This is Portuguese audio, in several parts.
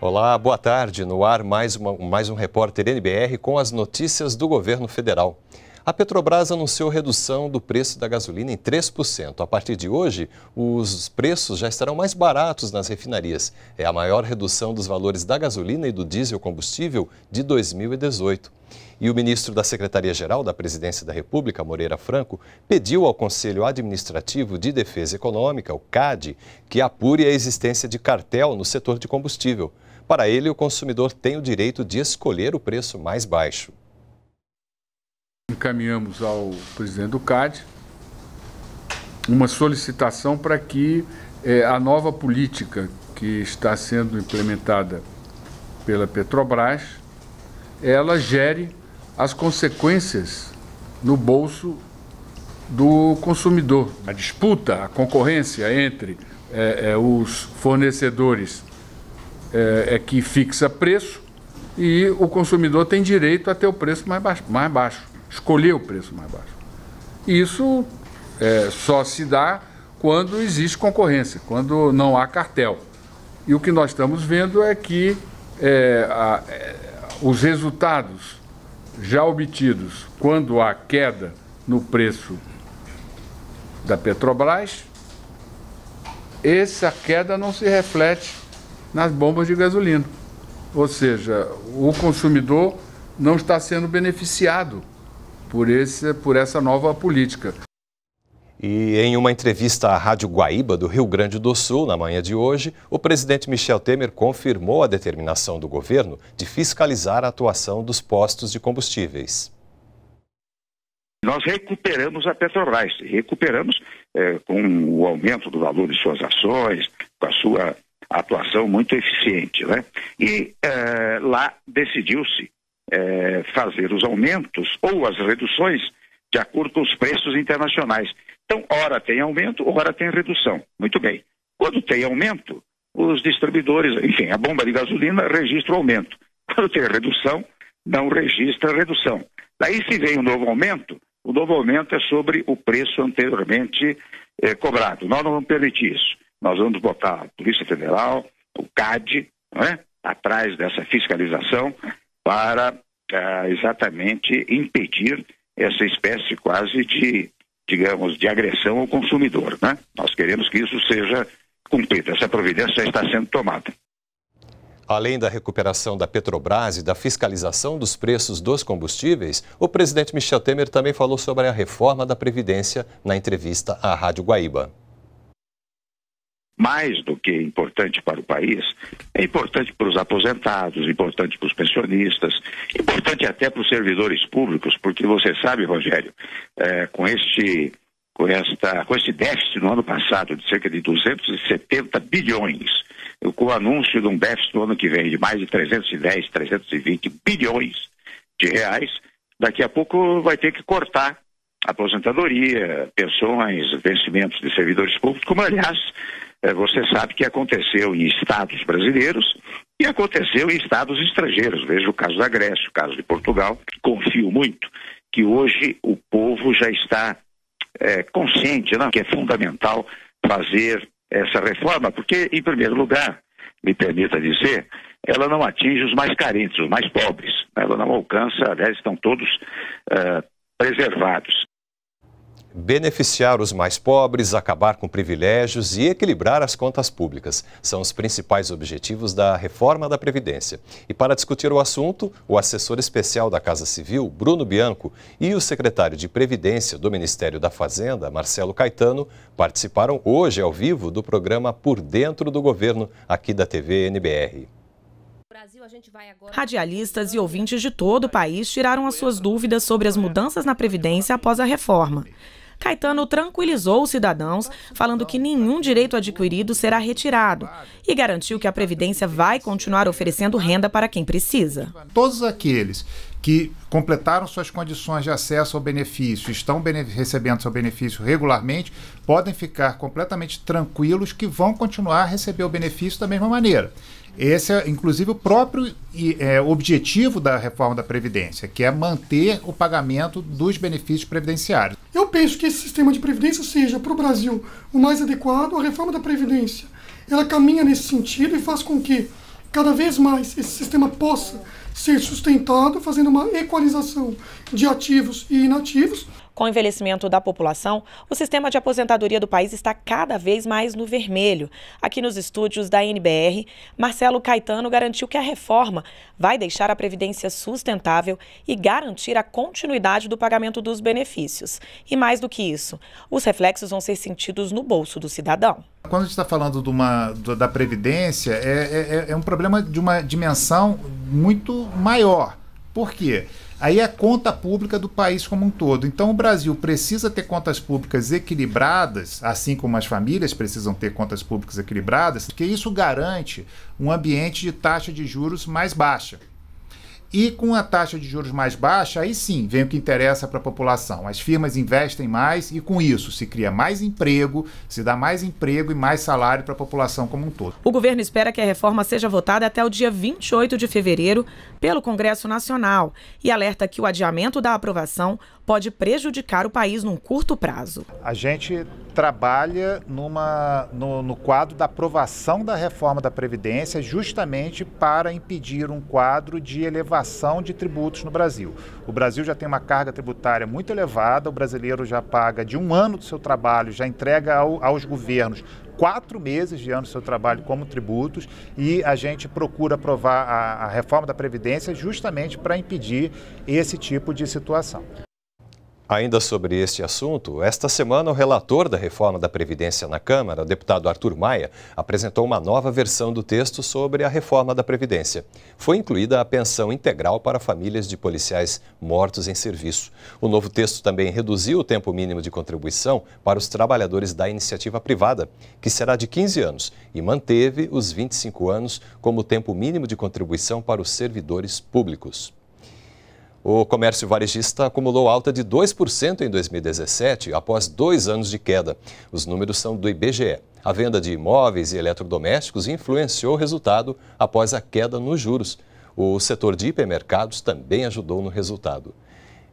Olá, boa tarde. No ar, mais, uma, mais um repórter NBR com as notícias do governo federal. A Petrobras anunciou redução do preço da gasolina em 3%. A partir de hoje, os preços já estarão mais baratos nas refinarias. É a maior redução dos valores da gasolina e do diesel combustível de 2018. E o ministro da Secretaria-Geral da Presidência da República, Moreira Franco, pediu ao Conselho Administrativo de Defesa Econômica, o CAD, que apure a existência de cartel no setor de combustível. Para ele, o consumidor tem o direito de escolher o preço mais baixo encaminhamos ao presidente do CAD uma solicitação para que é, a nova política que está sendo implementada pela Petrobras, ela gere as consequências no bolso do consumidor. A disputa, a concorrência entre é, é, os fornecedores é, que fixa preço e o consumidor tem direito a ter o preço mais baixo. Mais baixo escolher o preço mais baixo. Isso é, só se dá quando existe concorrência, quando não há cartel. E o que nós estamos vendo é que é, a, é, os resultados já obtidos quando há queda no preço da Petrobras, essa queda não se reflete nas bombas de gasolina. Ou seja, o consumidor não está sendo beneficiado por, esse, por essa nova política. E em uma entrevista à Rádio Guaíba do Rio Grande do Sul, na manhã de hoje, o presidente Michel Temer confirmou a determinação do governo de fiscalizar a atuação dos postos de combustíveis. Nós recuperamos a Petrobras, recuperamos é, com o aumento do valor de suas ações, com a sua atuação muito eficiente. Né? E é, lá decidiu-se é, fazer os aumentos ou as reduções de acordo com os preços internacionais. Então, ora tem aumento, ora tem redução. Muito bem. Quando tem aumento, os distribuidores, enfim, a bomba de gasolina registra o aumento. Quando tem redução, não registra redução. Daí se vem um novo aumento, o novo aumento é sobre o preço anteriormente eh, cobrado. Nós não vamos permitir isso. Nós vamos botar a Polícia Federal, o CAD, não é? atrás dessa fiscalização para ah, exatamente impedir essa espécie quase de, digamos, de agressão ao consumidor. Né? Nós queremos que isso seja cumprido. Essa providência já está sendo tomada. Além da recuperação da Petrobras e da fiscalização dos preços dos combustíveis, o presidente Michel Temer também falou sobre a reforma da Previdência na entrevista à Rádio Guaíba mais do que importante para o país, é importante para os aposentados, importante para os pensionistas, importante até para os servidores públicos, porque você sabe, Rogério, é, com este com, esta, com este déficit no ano passado de cerca de 270 bilhões, com o anúncio de um déficit no ano que vem de mais de 310, 320 bilhões de reais, daqui a pouco vai ter que cortar aposentadoria, pensões, vencimentos de servidores públicos, como aliás eh, você sabe que aconteceu em estados brasileiros e aconteceu em estados estrangeiros. Veja o caso da Grécia, o caso de Portugal. Confio muito que hoje o povo já está é, consciente não? que é fundamental fazer essa reforma, porque, em primeiro lugar, me permita dizer, ela não atinge os mais carentes, os mais pobres. Né? Ela não alcança, aliás, estão todos uh, preservados. Beneficiar os mais pobres, acabar com privilégios e equilibrar as contas públicas são os principais objetivos da reforma da Previdência. E para discutir o assunto, o assessor especial da Casa Civil, Bruno Bianco, e o secretário de Previdência do Ministério da Fazenda, Marcelo Caetano, participaram hoje ao vivo do programa Por Dentro do Governo, aqui da TV NBR. Radialistas e ouvintes de todo o país tiraram as suas dúvidas sobre as mudanças na Previdência após a reforma. Caetano tranquilizou os cidadãos, falando que nenhum direito adquirido será retirado e garantiu que a Previdência vai continuar oferecendo renda para quem precisa. Todos aqueles que completaram suas condições de acesso ao benefício, estão bene recebendo seu benefício regularmente, podem ficar completamente tranquilos que vão continuar a receber o benefício da mesma maneira. Esse é, inclusive, o próprio é, objetivo da reforma da Previdência, que é manter o pagamento dos benefícios previdenciários. Eu penso que esse sistema de Previdência seja, para o Brasil, o mais adequado. A reforma da Previdência ela caminha nesse sentido e faz com que, cada vez mais, esse sistema possa ser sustentado, fazendo uma equalização de ativos e inativos. Com o envelhecimento da população, o sistema de aposentadoria do país está cada vez mais no vermelho. Aqui nos estúdios da NBR, Marcelo Caetano garantiu que a reforma vai deixar a Previdência sustentável e garantir a continuidade do pagamento dos benefícios. E mais do que isso, os reflexos vão ser sentidos no bolso do cidadão. Quando a gente está falando uma, da Previdência, é, é, é, é um problema de uma dimensão muito maior. Por quê? aí é conta pública do país como um todo. Então o Brasil precisa ter contas públicas equilibradas, assim como as famílias precisam ter contas públicas equilibradas, porque isso garante um ambiente de taxa de juros mais baixa. E com a taxa de juros mais baixa, aí sim vem o que interessa para a população. As firmas investem mais e com isso se cria mais emprego, se dá mais emprego e mais salário para a população como um todo. O governo espera que a reforma seja votada até o dia 28 de fevereiro pelo Congresso Nacional e alerta que o adiamento da aprovação pode prejudicar o país num curto prazo. A gente trabalha numa, no, no quadro da aprovação da reforma da Previdência justamente para impedir um quadro de elevação de tributos no Brasil. O Brasil já tem uma carga tributária muito elevada, o brasileiro já paga de um ano do seu trabalho, já entrega ao, aos governos quatro meses de ano do seu trabalho como tributos e a gente procura aprovar a, a reforma da Previdência justamente para impedir esse tipo de situação. Ainda sobre este assunto, esta semana o relator da reforma da Previdência na Câmara, o deputado Arthur Maia, apresentou uma nova versão do texto sobre a reforma da Previdência. Foi incluída a pensão integral para famílias de policiais mortos em serviço. O novo texto também reduziu o tempo mínimo de contribuição para os trabalhadores da iniciativa privada, que será de 15 anos, e manteve os 25 anos como tempo mínimo de contribuição para os servidores públicos. O comércio varejista acumulou alta de 2% em 2017, após dois anos de queda. Os números são do IBGE. A venda de imóveis e eletrodomésticos influenciou o resultado após a queda nos juros. O setor de hipermercados também ajudou no resultado.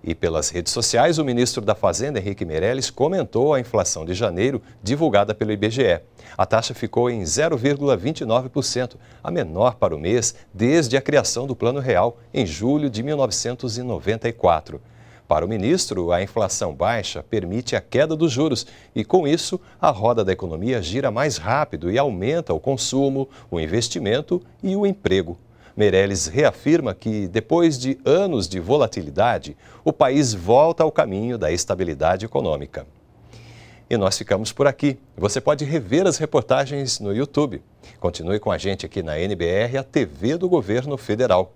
E pelas redes sociais, o ministro da Fazenda, Henrique Meirelles, comentou a inflação de janeiro divulgada pelo IBGE. A taxa ficou em 0,29%, a menor para o mês desde a criação do Plano Real em julho de 1994. Para o ministro, a inflação baixa permite a queda dos juros e, com isso, a roda da economia gira mais rápido e aumenta o consumo, o investimento e o emprego. Meirelles reafirma que, depois de anos de volatilidade, o país volta ao caminho da estabilidade econômica. E nós ficamos por aqui. Você pode rever as reportagens no YouTube. Continue com a gente aqui na NBR, a TV do Governo Federal.